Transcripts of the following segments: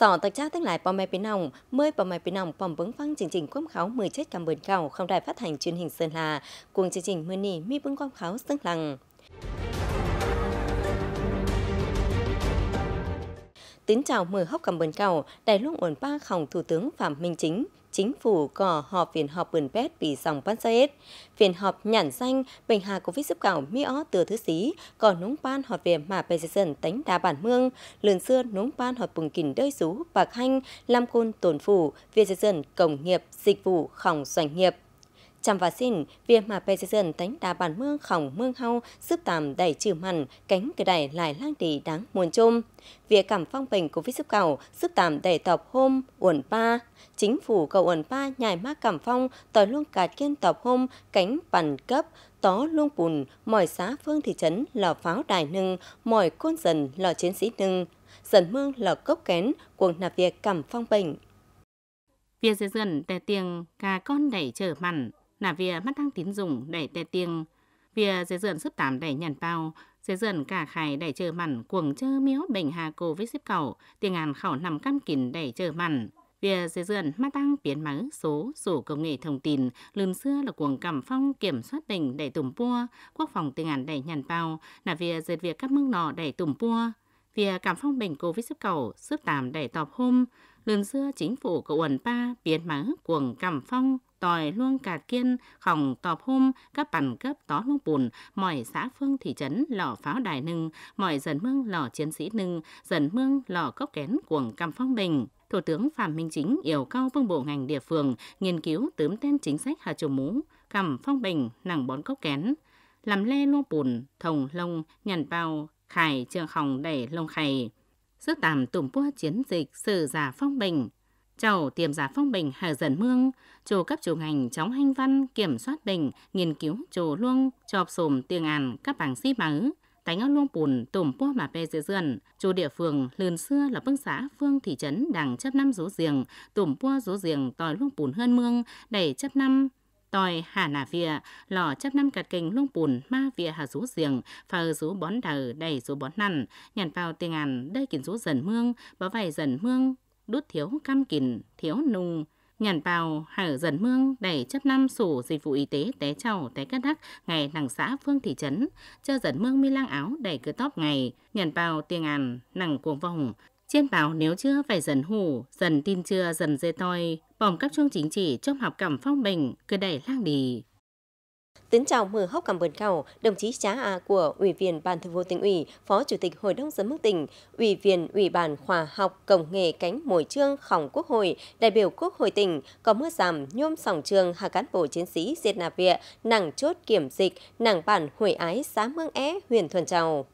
Sở tạc tra tiếng lại bom mẹ bình nòng, mươi bom vững bình chương trình quâm kháo 10 chết cầm bờn khảo không đài phát hành truyền hình Sơn Hà, cuồng chương trình mưa nỉ mi vững quâm kháo sưng lằng. Tín chào mười hốc cầm bờn cầu, đài luôn ổn ba khổng Thủ tướng Phạm Minh Chính, chính phủ có họp phiên họp vườn bét vì dòng ban xa Phiên họp nhản danh bệnh hà covid giúp cảo mi ó từ thứ xí, có núng ban họp về mà bè dân tánh đá bản mương, lườn xưa núng ban họp bùng kình đơi rú, bạc hanh, lam côn tổn phủ, về dân cổng nghiệp, dịch vụ, khỏng doanh nghiệp chăm và xin việc mà dân đánh đà bản mương khổng mương hau giúp tạm đẩy trừ mặn cánh cái đẩy lại lang tỷ đáng muôn chôm việc cảm phong bình của vít giúp cầu giúp tạm đẩy tập hôm uẩn pa chính phủ cầu uẩn pa nhảy ma cảm phong tỏi luôn cả kiên tập hôm cánh bàn cấp tó luôn bùn mọi xã phương thị trấn lò pháo đài nưng mọi côn dần lò chiến sĩ nưng dần mương lò cốc kén cuồng nạp việc cảm phong bình Phía dưới dần tè tiền cả con đẩy trở mặn, là vì mắt thăng tín dụng đẩy tè tiền, vì dễ dần sức tám đẩy nhàn bao, dễ dần cả khai đẩy chờ mặn cuồng chơ miếu bệnh hà cô với xếp cầu, tiền ngàn khảo nằm căn kín đẩy chờ mặn. vì dễ dần mắt tăng biến máu số, sổ công nghệ thông tin, lườm xưa là cuồng cầm phong kiểm soát đỉnh đẩy tùm pua, quốc phòng tiền ngàn đẩy nhàn bao, là vì dệt việc các mức nọ đẩy tùm pua. vì cảm phong bệnh covid xếp cầu, sức tám đẩy tọp hôm, lần xưa chính phủ của quần ba biến mắng cuồng cầm phong tòi luôn cạt kiên khòng tọp hôm các bản cấp tó luôn bùn mọi xã phương thị trấn lò pháo đài nưng mọi dần mương lò chiến sĩ nưng dần mương lò cốc kén cuồng cầm phong bình Thủ tướng Phạm Minh Chính yêu cầu vương bộ ngành địa phương nghiên cứu tướm tên chính sách hà trùng mũ, cầm phong bình, nặng bón cốc kén, làm le luôn bùn, thồng lông, nhằn bao, khải trường khòng đẩy lông khải sư tạm tùm bua chiến dịch sử giả phong bình. chào tiềm giả phong bình Hà Dần Mương, chủ cấp chủ ngành chóng hành văn kiểm soát bình nghiên cứu chủ luông, chọp sùm tiền àn các bảng si bắn, tánh áo luông bùn tùm bua mà bê dưới dườn, chủ địa phương lườn xưa là bưng xã phương thị trấn đảng chấp năm rú giềng, tùm bua rú giềng tòi luông bùn hơn mương, đẩy chấp năm tòi hà nà vịa, lò chấp năm cạt kình lung bùn ma vịa hà rú giềng, phà rú bón đờ đầy rú bón năn, nhàn vào tiền ngàn đây kín rú dần mương, bó vài dần mương, đút thiếu cam kín, thiếu nung, nhàn vào hở dần mương đẩy chấp năm sủ dịch vụ y tế té trầu té cát đắc ngày nàng xã phương thị trấn cho dần mương mi lang áo đẩy cửa tóc ngày nhàn vào tiền ngàn nàng cuồng vòng trên bảo nếu chưa phải dần hủ, dần tin chưa dần dê toi, bỏm các chương chính trị trong học cảm phong bình, cứ đẩy lang đi. Tiến chào mở hốc cảm bờn khảo, đồng chí Trá A của Ủy viên Ban Thường vụ tỉnh ủy, Phó Chủ tịch Hội đồng giám mục tỉnh, Ủy viên Ủy ban Khoa học công nghệ cánh mồi trương khổng Quốc hội, đại biểu Quốc hội tỉnh có mưa giảm nhôm sòng trường hạ cán bộ chiến sĩ diệt nạp viện, nàng chốt kiểm dịch, nàng bản hội ái xã Mương É, huyện Thuần Trào.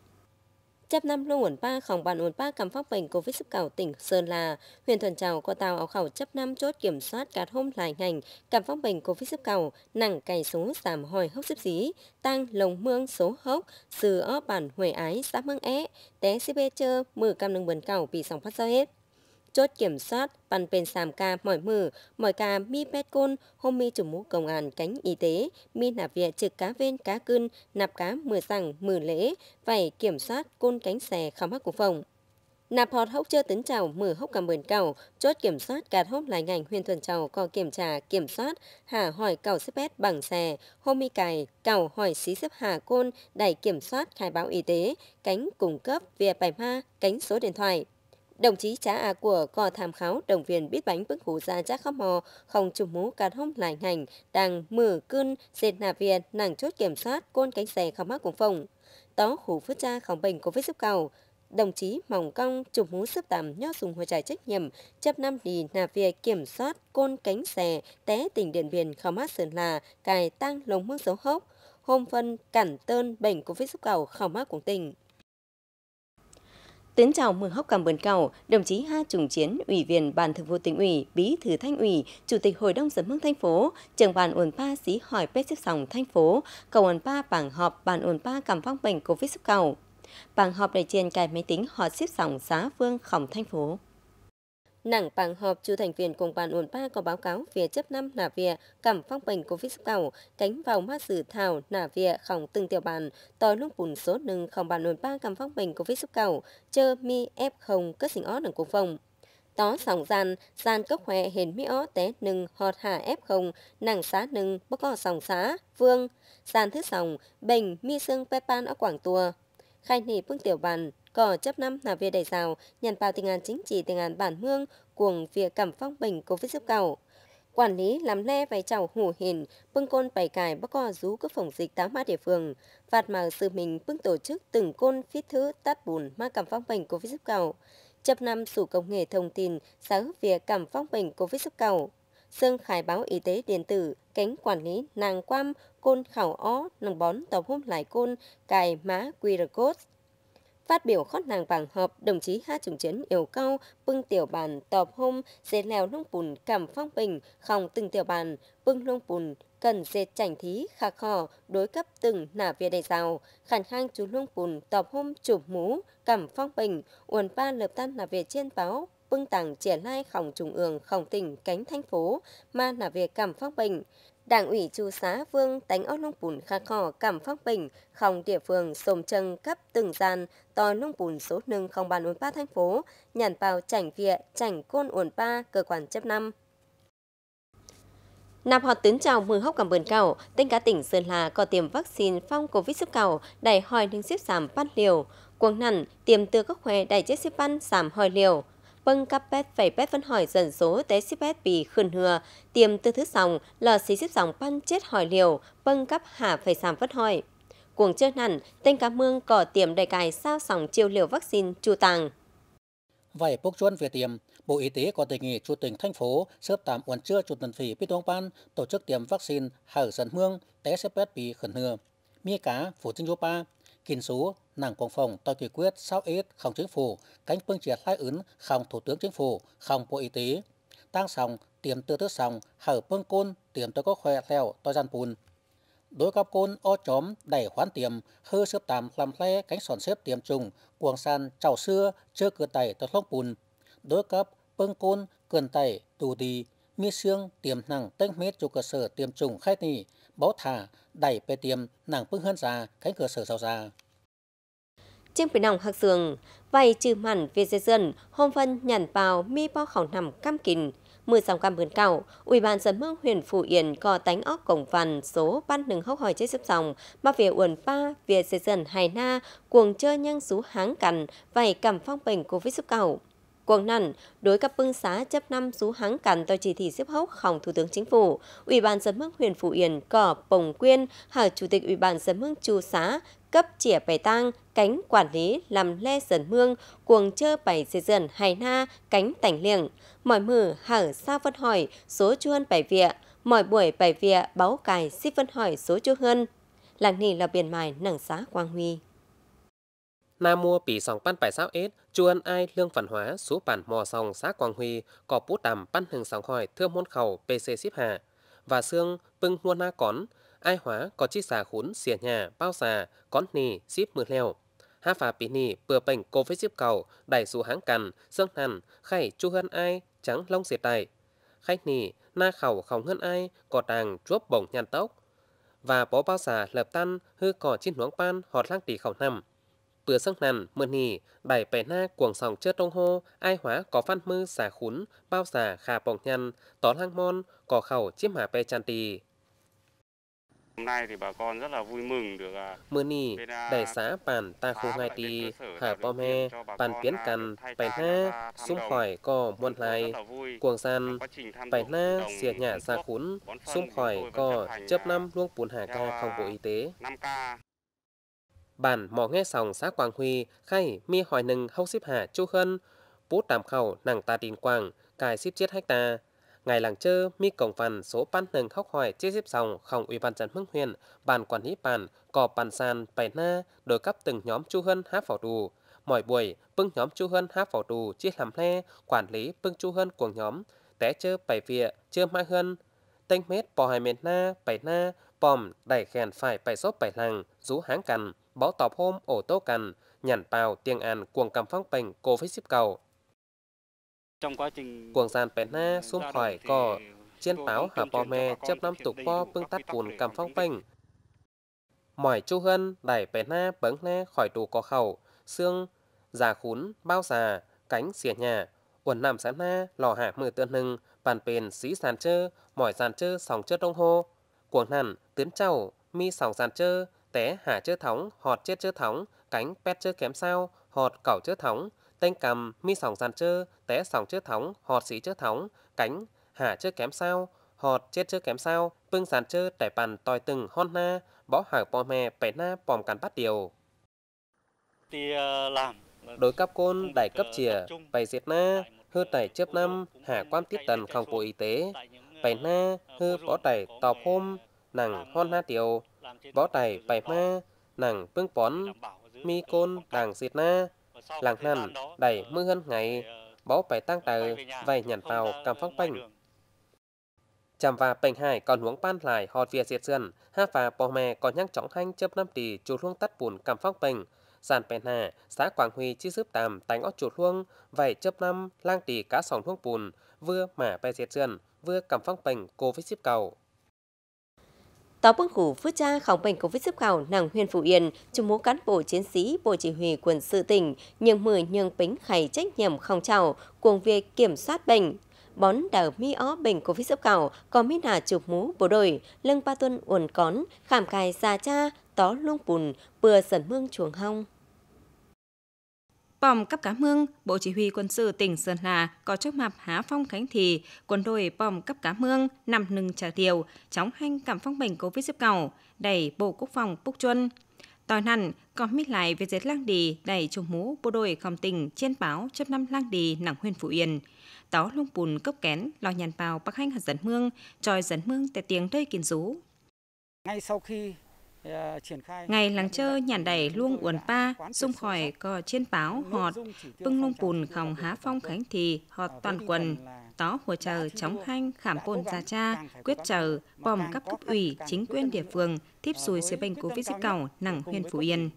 Chấp năm luôn ổn pa, khổng bàn ổn pa. cầm phóc bệnh Covid sức cầu tỉnh Sơn La. Huyện Thuần Trào có tàu áo khẩu chấp năm chốt kiểm soát cạt hôm lại ngành cầm phóc bệnh Covid sức cầu nặng cày số giảm hồi hốc xếp dí tăng lồng mương số hốc sừ ở bản huệ ái xã mương é té cb chơ mở cầm nâng bần cầu bị sóng phát sao hết chốt kiểm soát bàn bên sàm ca mỏi mử, mỏi ca mi pet côn, hôm chủ mũ công an cánh y tế, mi nạp viện trực cá ven cá cưng, nạp cá mười rằng mười lễ, phải kiểm soát côn cánh xè khám hắc của phòng. Nạp họt hốc chưa tính chào mở hốc cảm ơn cầu, chốt kiểm soát gạt hốc lại ngành huyền thuần chào có kiểm tra kiểm soát, hà hỏi cầu xếp bét bằng xe, hôm cài, cầu hỏi xí xếp hà côn, đẩy kiểm soát khai báo y tế, cánh cung cấp via bài ma, cánh số điện thoại. Đồng chí Trá A của cò tham khảo đồng viên biết bánh bức hủ ra chắc khóc mò, không chùm mũ cạt hôm lại hành, đang mở cơn, dệt nạp việt, nàng chốt kiểm soát, côn cánh xe không mắc cùng phòng. Tó hủ phước cha không bệnh covid vết giúp cầu, đồng chí mỏng cong chụp mũ sức tạm nho dùng hồi trải trách nhiệm chấp năm đi nạp việc kiểm soát côn cánh xè té tỉnh điện biên khảo mát sơn là cài tăng lồng mức dấu hốc hôm phân cản tơn bệnh covid sức cầu khảo mát của tỉnh Tiến chào mừng hốc cảm bơn cầu, đồng chí Ha Trùng Chiến, Ủy viên Ban Thường vụ tỉnh ủy, Bí thư Thanh ủy, Chủ tịch Hội đồng Giám mương thành phố, trưởng ban ổn pa xí hỏi bếp xếp sòng thành phố, cầu ổn pa bảng họp ban ổn pa cảm phong bệnh Covid-19 cầu. Bảng họp đại trên cài máy tính họ xếp sòng xá phương khổng thành phố nàng bằng họp chủ thành viên cùng bàn ổn ba có báo cáo phía chấp năm nả vịa cầm phong bệnh COVID-19 cánh vào mát sử thảo nả vịa khổng từng tiểu bàn tối lúc bùn số nâng không bàn ổn ba cầm phong bệnh COVID-19 chơ mi F0 cất sinh ó nâng cổ phòng. Tó sòng gian, gian cốc hòe hiền mi ó té nâng họt hạ F0, nàng xá nâng bốc có sòng xá, vương. Gian thứ sòng, bệnh mi xương pepan ở Quảng Tùa. Khai nỉ phương tiểu bàn, có chấp năm là về đẩy rào, nhàn vào tình án chính trị tình án bản mương, cuồng việc cảm phong bình covid giúp cầu. Quản lý làm le vai chảo hủ hình, bưng côn bày cài bắc co rú cứ phòng dịch tám ma địa phương. phạt mà sự mình bưng tổ chức từng côn phít thứ tát bùn ma cảm phong bình covid giúp cầu. Chấp năm sủ công nghệ thông tin, sáng việc cảm phong bình covid giúp cầu. Sơn khai báo y tế điện tử, cánh quản lý nàng quam, côn khảo ó, nàng bón tàu hôm lại côn, cài má QR code. Phát biểu khót nàng vàng hợp, đồng chí Ha Trùng Chiến yêu cầu bưng tiểu bàn tọp hôm dế lèo nông bùn cảm phong bình, không từng tiểu bàn, bưng nông bùn cần dệt chảnh thí khả khò đối cấp từng nả vía đầy giàu khẳng khang chú nông bùn tọp hôm chụp mũ cầm phong bình uồn ba lập tan nả về trên báo bưng tàng triển lai khổng trùng ương khổng tỉnh cánh thành phố mà nả về cầm phong bình Đảng ủy chú xã Vương tánh ốc nông bùn khá khò cảm phát bình, khòng địa phương sồm chân cấp từng gian, to nông bùn số nâng không bàn uốn ba thành phố, nhàn bào chảnh vịa, chảnh côn uốn ba cơ quan chấp năm. Nạp họ tín chào mừng hốc cảm bờn cầu, tên cả tỉnh Sơn La có tiêm vaccine phong covid sức cầu, đẩy hỏi nâng xếp giảm bắt liều. Cuồng nằn, tiêm tư các khoe đẩy chết xếp ban giảm hỏi liều. Vâng, cấp bếp phải bếp vẫn hỏi dần số tế xếp bếp bị khẩn hừa, tiêm tư thứ sòng, lờ xí xếp sòng pan chết hỏi liều, vâng cấp hạ phải giảm vất hỏi. Cuồng chơi nản, tên cá mương cỏ tiềm đầy cài sao sòng chiêu liều vaccine chu tàng. Vậy bốc chuân về tiêm, Bộ Y tế có đề nghị Chủ tỉnh thành phố sớm tạm uẩn trưa Chủ tỉnh phí Bí Đông Ban tổ chức tiêm vaccine hở dân mương té xếp bếp bị khẩn hừa. Mi cá, phủ trinh ba Kinh số, nàng công phòng tôi kỳ quyết sao ít không chính phủ, cánh phương triệt lai ứng không thủ tướng chính phủ, không bộ y tế. Tăng sòng tiềm tư thức sòng hở phương côn, tiềm tôi có khỏe theo tôi gian bùn. Đối cấp côn o chóm đẩy khoán tiềm, hư xếp tạm làm le cánh sòn xếp tiềm trùng, cuồng san chảo xưa, chưa cửa tẩy tôi không bùn. Đối cấp phương côn, cường tẩy, tù đi, mi xương tiềm năng tinh mết cho cơ sở tiềm trùng khai nì, báo thả, đẩy bê tiêm nàng bước hơn ra cánh cửa sở sau ra. trên bị nòng hạc sường, vài trừ mặn về dây dân, hôm phân nhàn vào mi bao khảo nằm cam kín. Mười dòng cam bươn cao Ủy ban dân mương huyện Phú Yên có tánh óc cổng văn số ban nừng hốc hỏi chế xếp dòng, mà về uẩn pa, về dây dân hài na, cuồng chơi nhang rú háng cằn, vài cảm phong bệnh covid sức cảo. Quảng Ninh đối cấp bưng xá chấp năm số hắng cản tờ chỉ thị xếp hốc khổng Thủ tướng Chính phủ, Ủy ban dân mức huyện Phú Yên cỏ Bồng Quyên, hở Chủ tịch Ủy ban dân mức chu xá, cấp chỉa bày tang, cánh quản lý làm le dần mương, cuồng chơ bày dây dần hài na, cánh tảnh liệng. Mọi mử hở sa phân hỏi, số chuân bày vịa, mọi buổi bày vịa báo cài xích phân hỏi số chu hơn. Làng nì là biển mài nẳng xá Quang Huy. Nam mua bị sòng pan bài sao ết, chu ân ai lương phản hóa số bản mò sòng xã Quang Huy, có bút đàm pan hừng sòng hỏi thưa môn khẩu PC ship hạ. Và xương pưng mua na cón, ai hóa có chi xà khốn, xỉa nhà bao xà cón nì ship mưa leo. Hà phà bí nì bừa bệnh covid ship cầu, đẩy dù hãng cằn, xương hẳn, khay chu hân ai, trắng long diệt đại. Khách nì, na khẩu không hơn ai, có tàng chuốc bổng nhàn tốc. Và bó bao xà lợp tan, hư cỏ chín nuống pan, họt lang tỷ khẩu nằm bữa sắc nằn mưa nì bảy bẻ na cuồng sòng chết trong hô ai hóa có phan mư xà khún bao xà khà bỏng nhăn tỏ lang mon cỏ khẩu chiếm hà pe chan tì Hôm nay thì bà con rất là vui mừng được à. Mưa nì, à, đẩy xã bản ta khu ngai tì, hà bom he, bản tiến cằn, bày na, xung khỏi cò muôn lai, cuồng san, bày na, xìa nhả xa khún, xung khỏi cò, chấp à, năm luông bùn hà ca không à, bộ y tế bản mò nghe sòng xã Quang Huy, khay mi hỏi nừng hốc xếp hạ chu khân, bút đàm khẩu nàng ta tin quang cài xếp chết hách ta Ngày làng chơ, mi cổng phần số ban nừng hóc hỏi chia xếp sòng không ủy ban trần hưng huyền bàn quản lý bàn, cò bàn sàn, bày na, đổi cấp từng nhóm chu hân hát phỏ tù Mỗi buổi, bưng nhóm chu hân hát phỏ tù chia làm le, quản lý bưng chu hân cuồng nhóm, té chơ bảy vịa, chơ mai hân, tênh mết bò hai mệt na, bảy na, bòm đẩy khèn phải bảy xốp bảy làng, rú háng cằn bó tọp hôm ổ tô cằn, nhàn bào tiền an cuồng cầm phong bình cô phết xếp cầu. Trong quá trình cuồng sàn bén na xuống khỏi cò, trên báo hà bò me chấp năm tục po bưng tắt cuồng cầm phong bình Mỏi chu hân đẩy bén na bấn na khỏi tù có khẩu, xương, già khún, bao già, cánh xìa nhà, uẩn nằm sáng na lò hạ mười tơn hưng, bàn bền xí sàn chơ, mỏi sàn chơ sóng chơ đông hô. Cuồng hẳn, tiến chầu, mi sòng sàn chơ, té hà chớ thóng, họt chết chớ thóng, cánh pet chớ kém sao, họt cẩu chớ thóng, tên cầm mi sòng giàn chơ, té sòng chớ thóng, họt xí chớ thóng, cánh hà chớ kém sao, họt chết chớ kém sao, pưng giàn chơ trải bàn tòi từng hon na, bỏ hàng bò mè bảy na pòm cắn bắt điều. Thì ờ, làm ờ, đối cấp côn đại cấp ờ, chìa bảy diệt na hư tẩy chớp năm hà quan tiết tần không của y tế bảy na hư bỏ tẩy tọp hôm nặng hon na tiểu bó tài, bài ma, nàng phương bón, mi côn đàng diệt na, làng hẳn đầy mưa hơn ngày, bó bảy tăng tờ, vầy nhằn vào cầm phóc bánh. chạm và bệnh hải còn huống ban lại họt vía diệt sườn, ha và bò mè còn nhắc chóng hanh chớp năm tỷ chú luông tắt bùn cầm phóc bệnh. Sàn bèn hà, xã Quảng Huy chi xếp tàm tánh ót chuột luông, vảy chớp năm, lang tỷ cá sòng luông bùn, vừa mả bè diệt sườn vừa cầm phóc bệnh cô với xếp cầu. Tỏ quân khu phước tra khóng bệnh COVID sức khảo nàng huyền phụ Yên, chung mũ cán bộ chiến sĩ Bộ Chỉ huy quân sự tỉnh, nhường mười nhường bính khải trách nhiệm không chào cuồng việc kiểm soát bệnh. Bón đào mi ó bệnh COVID sức khảo, có mi nà chụp mũ bộ đội, lưng ba tuân uồn cón, khảm cài già cha, tó luông bùn, bừa sẩn mương chuồng hong. Bom cấp cá mương, Bộ Chỉ huy quân sự tỉnh Sơn hà có trước mập há phong khánh thị, quân đội bom cấp cá mương nằm nâng trà điều, chống hành cảm phong bệnh covid xếp cầu, đẩy Bộ Quốc phòng Búc Chuân. Tòi nằn, còn mít lại về dệt lang đì đẩy trùng mũ bộ đội không tình trên báo chấp năm lang đì nặng huyên phụ yên. Táo lung bùn cấp kén, lo nhàn bào bắc hành hạt dẫn mương, tròi dẫn mương tại tiếng rơi kiến rú. Ngay sau khi Ờ, Ngày làng chơ nhàn đầy luông uẩn pa, sung khỏi cò trên báo họt, bưng lung bùn khòng há phong khánh thì họt ờ, toàn quần, tó hùa chờ chóng hanh khảm bồn gia cha, quyết chờ, bòm cấp cấp ủy, ờ, chính quyền địa phương, tiếp xùi xế bệnh covid dịch cầu nặng huyền Phú Yên.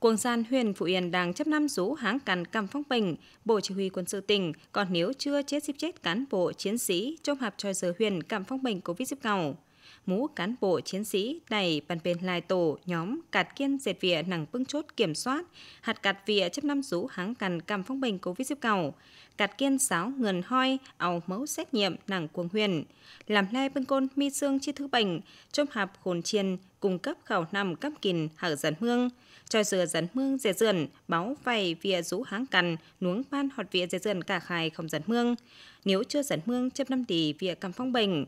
Quân gian huyền Phú Yên đang chấp năm rú háng cắn cầm phong bình, Bộ Chỉ huy quân sự tỉnh, còn nếu chưa chết xếp chết cán bộ chiến sĩ trong hạp trò giờ huyền cầm phong bình covid dịch cầu mũ cán bộ chiến sĩ đẩy bàn bên lai tổ nhóm cạt kiên dệt vỉa nặng bưng chốt kiểm soát, hạt cạt vỉa chấp năm rũ háng cằn cầm phong bình covid diếp cầu, cạt kiên sáo ngần hoi, ảo mẫu xét nghiệm nặng cuồng huyền, làm lai bưng côn mi xương chi thứ bệnh, trong hạp khồn chiên, cung cấp khảo nằm cắp kìn hở dần mương cho dừa dần mương dệt dườn, báo vầy vỉa rũ háng cằn, nuống ban hoạt vỉa dệt dườn cả khai không dần mương Nếu chưa dần mương chấp năm tỷ vỉa cầm phong bình,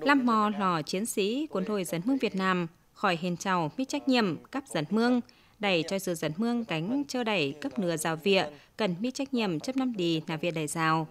Lam mò lò chiến sĩ quân đội dân mương Việt Nam khỏi hiền trào mi trách nhiệm cấp dân mương đẩy cho sự dân mương cánh cho đẩy cấp nửa rào vịa cần mi trách nhiệm chấp năm đi là vịa đẩy rào.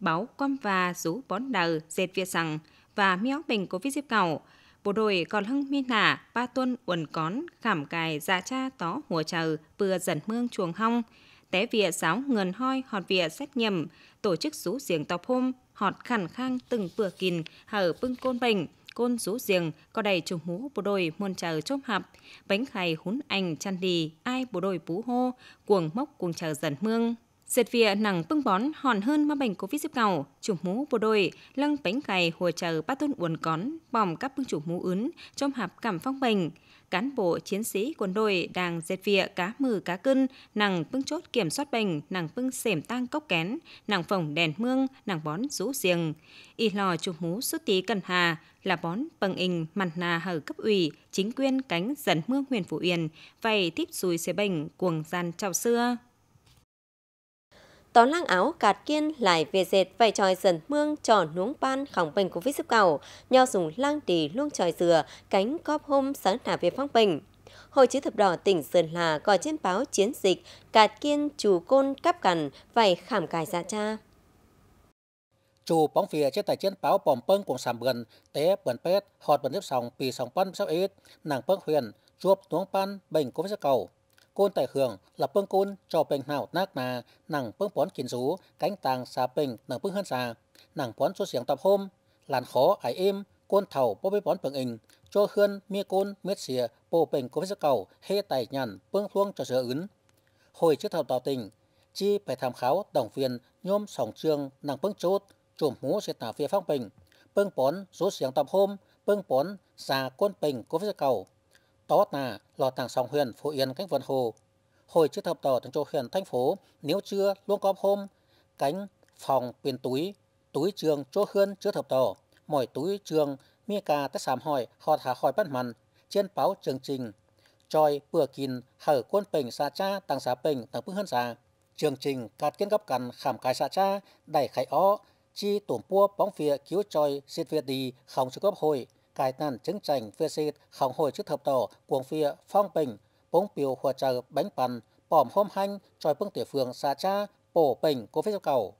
Báo com và rú bón đầu dệt vịa rằng và mi óc bình covid diếp cầu bộ đội còn hưng mi nả ba tuân uẩn cón khảm cài dạ cha tó mùa chờ vừa dần mương chuồng hong té vịa giáo ngần hoi hòn vịa xét nhầm tổ chức rú giềng tộc hôm họt khẳng khang từng bữa kín hở bưng côn bình côn rú giềng có đầy trùng mũ bộ đội muôn chờ chôm hạp bánh khai hún ảnh chăn đi ai bộ đội bú hô cuồng mốc cuồng chờ dần mương Dệt vịa nặng bưng bón hòn hơn ma bệnh covid dịp cầu, chủ mũ bộ đội, lăng bánh gầy hồ chờ ba tôn uốn cón, bỏng các bưng chủ mũ ướn, trong hạp cảm phong bệnh cán bộ chiến sĩ quân đội đang dệt vịa cá mừ cá cưng, nàng pưng chốt kiểm soát bệnh, nàng pưng xểm tang cốc kén, nàng phồng đèn mương, nàng bón rũ giềng. Y lò chụp mú xuất tí cần hà là bón bằng ình mặt nà hở cấp ủy, chính quyền cánh dẫn mương huyền phủ yên, vầy tiếp dùi xe bệnh cuồng gian chào xưa tón lang áo cạt kiên lại về dệt vài tròi dần mương trò nuống ban khỏng bệnh covid sức cầu nho dùng lang tỳ luông tròi dừa cánh cóp hôm sáng thả về phong bình Hội chữ thập đỏ tỉnh Sơn hà gọi trên báo chiến dịch cạt kiên chủ côn cắp cằn vài khảm cài dạ cha. Chủ bóng phía trên tài chiến báo bòm pâng cùng sàm bần, té bần pết, họt bần tiếp sòng, pì sòng pan sắp ít, nàng pơng huyền, ruột tuống pan, bệnh covid sẽ cầu côn tại hưởng là phương côn cho bình hảo nát nà nàng phương bón kiến rú cánh tàng xà bình nàng phương hơn xà nàng bón số xiềng tập hôm làn khó ải im côn thầu bố bế bón bằng ình cho hươn mi côn miết xìa bộ bình có với sức cầu hê tài nhàn phương luông cho sửa ứng hồi trước thầu tỏ tình chi phải tham khảo tổng viên nhôm sòng trường nàng phương chốt chùm hú sẽ tả phía phong bình phương bón số xiềng tập hôm phương bón xà côn bình có với sức cầu tốt là lò tàng sòng huyền Phú Yên cách Vân Hồ. Hồi chiếc thập tàu trong châu huyện thành phố, nếu chưa luôn có hôm, cánh, phòng, tiền túi, túi trường chỗ hơn chưa thập tàu, mỗi túi trường mi cà tất sám hỏi họ thả hỏi bất mặn, trên báo trường trình, tròi bừa kín hở quân bình xa cha tàng xá bình tàng bức hơn xa. Trường trình cạt kiến gấp cằn khảm cái xa cha, đẩy khải ó, chi tổm pua bóng phía cứu tròi diệt việt đi không chữ góp hồi cải nàn chứng chành phía xịt khổng hồi chức thập tổ cuồng phía phong bình bóng biểu hòa trợ bánh bàn bỏm hôm hanh tròi phương tiểu phường xa cha bổ bình cô phết cầu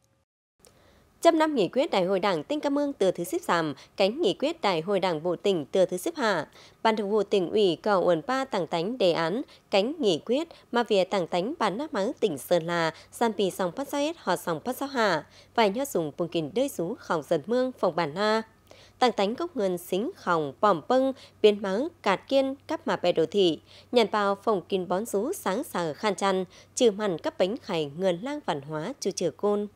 Trăm năm nghị quyết Đại hội Đảng tinh Cam Mương từ thứ xếp giảm, cánh nghị quyết Đại hội Đảng Bộ tỉnh từ thứ xếp hạ. Ban thường vụ tỉnh ủy cầu uẩn ba tàng tánh đề án, cánh nghị quyết mà về tàng tánh bán nắp mắng tỉnh Sơn La, san pì sòng phát sao hết họ sòng phát sao hạ. Vài nhớ dùng vùng kinh đơi rú khỏng dần mương phòng bản na tăng tánh gốc ngân xính khỏng bỏm bâng, biến máng, cạt kiên, cắp mà bè đồ thị, nhàn vào phòng kín bón rú sáng sờ khan chăn, trừ hẳn các bánh khải ngườn lang văn hóa chư chừa côn.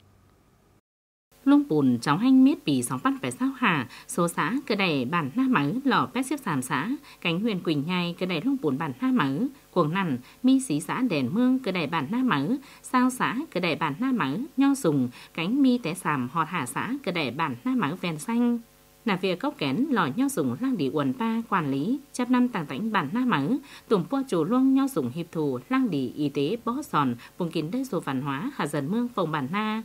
Lung bùn cháu hanh miết bì sóng văn phải sao hà, số xã cơ đẩy bản na mớ, lò pét xếp sàn xã, cánh huyền quỳnh nhai cơ đẩy lung bùn bản na mớ, cuồng nằn, mi xí xã đèn mương cơ đẩy bản na mớ, sao xã cơ đẩy bản na mớ, nho dùng, cánh mi té sàm họt hà xã cơ đẩy bản na mớ ven xanh. Nà việc cốc kén lò nho dùng lang đi quần ba quản lý, chấp năm tàng tánh bản na mắng, tùng pua chủ luông nho dùng hiệp thù lang đi y tế bó sòn vùng kín đây dù văn hóa hạ dần mương phòng bản na.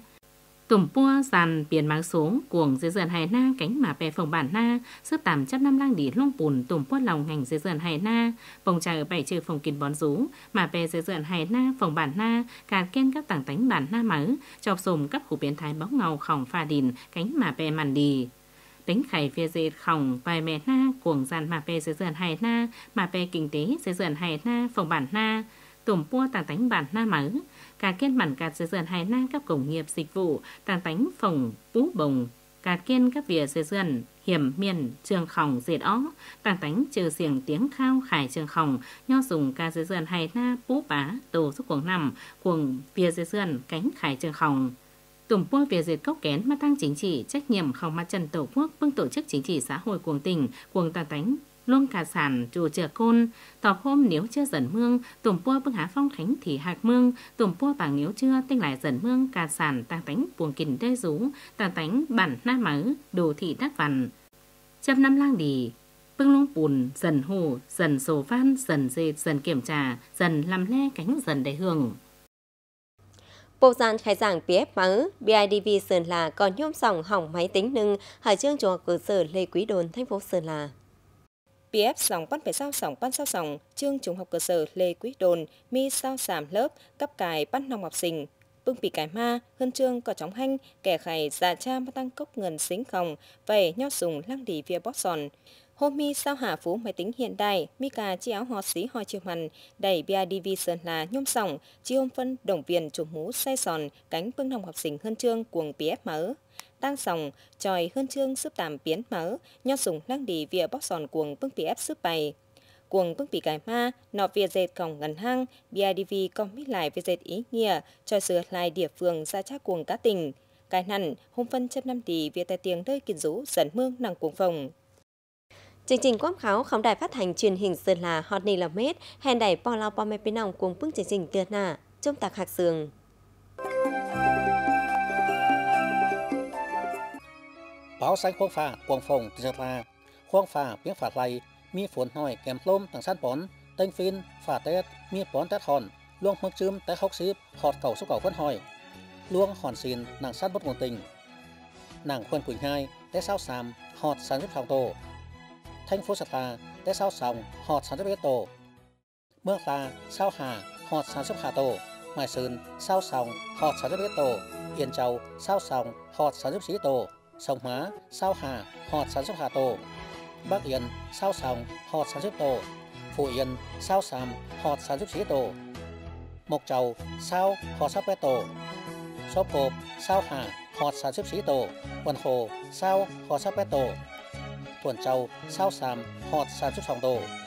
tùng pua dàn biển mang xuống cuồng dưới dần hài na cánh mà bè phòng bản na, sức tạm chấp năm lang đi luông bùn tùng pua lòng ngành dưới dần hài na, phòng trà ở bảy trừ phòng kín bón rú, mà bè dưới dần hài na phòng bản na, cà ken các tàng tánh bản na mắng, chọc sùm các khu biến thái bóng ngầu khỏng pha đìn cánh mà bè màn đi tính khải phía dệt khổng bài mẹ na cuồng gian mà bè dưới dần hài na mà bè kinh tế dưới dần hài na phòng bản na tùm pua tàng tánh bản na mở cả kiên bản cả dưới dần hài na các cổng nghiệp dịch vụ tàng tánh phòng vũ bồng cả kiên các vỉa dưới dần hiểm miền trường khổng dệt ó tàng tánh trừ xiềng tiếng khao khải trường khổng nho dùng cả dưới dần hài na bú bá tổ giúp cuồng nằm cuồng vỉa dưới dần cánh khải trường khổng tổng pua về dệt cốc kén mà tăng chính trị trách nhiệm không mặt trận tổ quốc vương tổ chức chính trị xã hội cuồng tỉnh, cuồng tà tánh, luôn cả sản trù chừa côn. Tọp hôm nếu chưa dần mương, tổng pua bưng hạ phong khánh thì hạc mương, Tổng pua bằng nếu chưa tinh lại dần mương, cả sản tà tánh buồng kình đê rú, tà tánh bản na mớ, đồ thị đắc vằn. Trăm năm lang đi, bưng lung bùn, dần hồ, dần sổ van, dần dệt, dần kiểm trà, dần làm le cánh dần đầy hưởng. Bộ gian khai giảng PF BIDV Sơn La còn nhôm sòng hỏng máy tính nưng, Hải trương trung học cơ sở Lê Quý Đồn, thành phố Sơn La. PF sòng bắt phải sao sòng bắt sao sòng, trương trung học cơ sở Lê Quý Đồn, mi sao giảm lớp, cấp cài bắt nòng học sinh, bưng bị cái ma, hơn trương có chóng hanh, kẻ khải già dạ cha mà tăng cốc ngần xính khòng, vậy nho dùng lăng đi vía bót sòn. Hôm mi sao hạ phú máy tính hiện đại, Mika chi áo hò xí hò chiều mằn, đầy BIDV Sơn Là nhôm sòng, chi hôm phân đồng viên chủ mũ xe sòn, cánh bưng đồng học sinh hân trương cuồng PF mở, Tăng sòng, tròi hân trương súp tạm biến mở, nho sùng lăng đi vỉa bóc sòn cuồng bưng PF súp bày. Cuồng bưng bị cải ma, nọ vỉa dệt còng ngân hang, BIDV còn mít lại về dệt ý nghĩa, tròi sửa lại địa phương ra chắc cuồng cá tình. Cái nặn, hôm phân chấp năm tỷ vỉa tài tiền nơi kiên rũ dần mương nàng cuồng phòng. Chương trình quảng cáo khóng đài phát hành truyền hình Sơn La hot ni là mét, hèn đài bò lao bò mê bên nòng cùng bức chương trình tuyệt nà, chôm tạc hạc sường. Báo sáng khoang phà, quảng phòng, Sơn La, khoang phà, biến phà lầy, mi phồn hỏi kèm lôm thằng sát bón, tên phin, phà tét, mi bón tét hòn, luông hương chươm tét khóc xíp, họt cầu số cầu phân hỏi, luông hòn xin, nàng sát bất nguồn tình. Nàng khuôn quỳnh hai, tét sao sàm, họt sản giúp học tổ, Thanh phố Sà Tà, Tế Sao Sòng, Họt Sản xuất Bế Tổ. Mưa ta, Sao Hà, Họt Sản xuất Hà Tổ. Mai Sơn, Sao Sòng, Họt Sản xuất Bế Tổ. Yên Châu, Sao Sòng, Họt Sản xuất Sĩ Tổ. Sông Hóa, Sao Hà, Họt Sản xuất Hà Tổ. Bắc Yên, Sao Sòng, Họt Sản xuất Tổ. phụ Yên, Sao Sàm, Họt Sản xuất Sĩ Tổ. Mộc Châu, Sao, Họt Sản xuất Tổ. Sốp Hộp, Sao Hà, Họt Sản xuất Sĩ Tổ. Quần Hồ, Sao, Họt Sản xuất Tổ quần trâu, sao sàm, họt sàn chút sòng đổ.